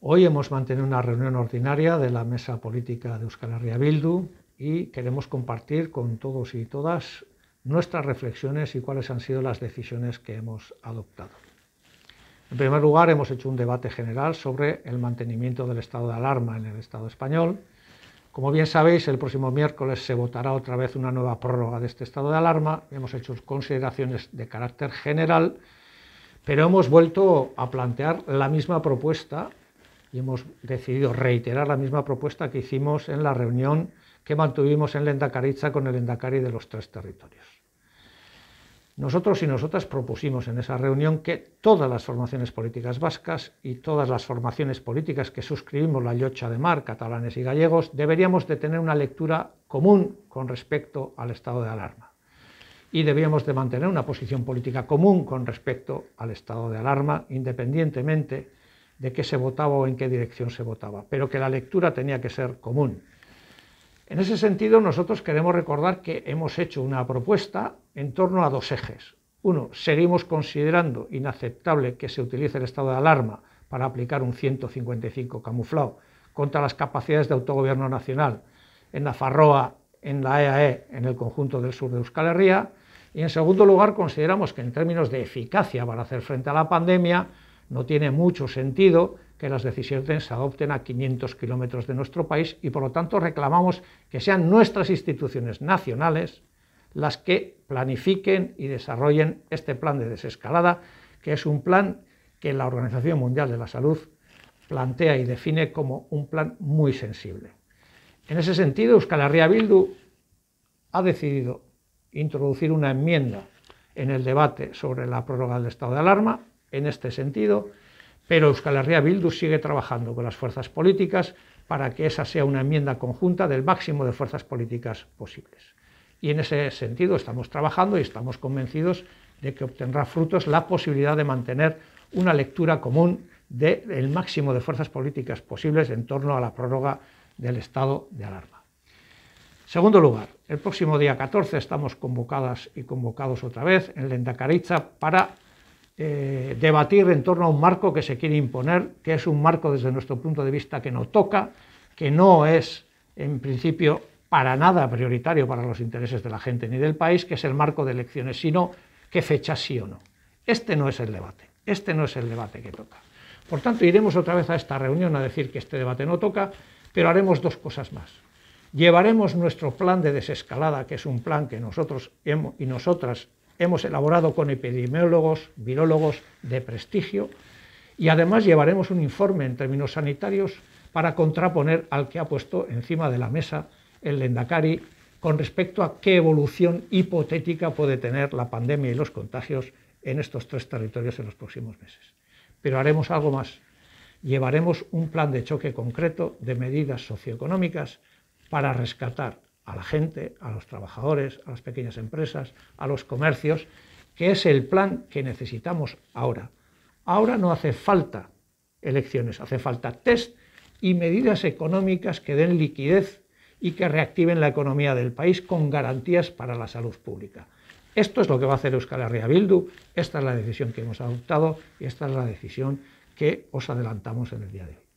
Hoy hemos mantenido una reunión ordinaria de la Mesa Política de Euskal Herria Bildu y queremos compartir con todos y todas nuestras reflexiones y cuáles han sido las decisiones que hemos adoptado. En primer lugar, hemos hecho un debate general sobre el mantenimiento del estado de alarma en el Estado español. Como bien sabéis, el próximo miércoles se votará otra vez una nueva prórroga de este estado de alarma. Hemos hecho consideraciones de carácter general, pero hemos vuelto a plantear la misma propuesta y hemos decidido reiterar la misma propuesta que hicimos en la reunión que mantuvimos en Lendacaritza con el Endacari de los tres territorios. Nosotros y nosotras propusimos en esa reunión que todas las formaciones políticas vascas y todas las formaciones políticas que suscribimos la Yocha de Mar, catalanes y gallegos, deberíamos de tener una lectura común con respecto al estado de alarma. Y debíamos de mantener una posición política común con respecto al estado de alarma, independientemente de qué se votaba o en qué dirección se votaba, pero que la lectura tenía que ser común. En ese sentido, nosotros queremos recordar que hemos hecho una propuesta en torno a dos ejes. Uno, seguimos considerando inaceptable que se utilice el estado de alarma para aplicar un 155 camuflado contra las capacidades de autogobierno nacional en la Farroa, en la EAE, e, en el conjunto del sur de Euskal Herria. Y en segundo lugar, consideramos que en términos de eficacia para hacer frente a la pandemia, no tiene mucho sentido que las decisiones se adopten a 500 kilómetros de nuestro país y por lo tanto reclamamos que sean nuestras instituciones nacionales las que planifiquen y desarrollen este plan de desescalada, que es un plan que la Organización Mundial de la Salud plantea y define como un plan muy sensible. En ese sentido, Euskal Herria Bildu ha decidido introducir una enmienda en el debate sobre la prórroga del estado de alarma, en este sentido, pero Euskal Herria Bildu sigue trabajando con las fuerzas políticas para que esa sea una enmienda conjunta del máximo de fuerzas políticas posibles. Y en ese sentido estamos trabajando y estamos convencidos de que obtendrá frutos la posibilidad de mantener una lectura común del máximo de fuerzas políticas posibles en torno a la prórroga del estado de alarma. Segundo lugar, el próximo día 14 estamos convocadas y convocados otra vez en Lendakaritza para eh, debatir en torno a un marco que se quiere imponer, que es un marco desde nuestro punto de vista que no toca, que no es en principio para nada prioritario para los intereses de la gente ni del país, que es el marco de elecciones, sino qué fecha sí o no. Este no es el debate, este no es el debate que toca. Por tanto, iremos otra vez a esta reunión a decir que este debate no toca, pero haremos dos cosas más. Llevaremos nuestro plan de desescalada, que es un plan que nosotros y nosotras hemos elaborado con epidemiólogos, virólogos de prestigio y además llevaremos un informe en términos sanitarios para contraponer al que ha puesto encima de la mesa el Lendakari con respecto a qué evolución hipotética puede tener la pandemia y los contagios en estos tres territorios en los próximos meses. Pero haremos algo más. Llevaremos un plan de choque concreto de medidas socioeconómicas para rescatar a la gente, a los trabajadores, a las pequeñas empresas, a los comercios, que es el plan que necesitamos ahora. Ahora no hace falta elecciones, hace falta test y medidas económicas que den liquidez y que reactiven la economía del país con garantías para la salud pública. Esto es lo que va a hacer Euskal Herria Bildu, esta es la decisión que hemos adoptado y esta es la decisión que os adelantamos en el día de hoy.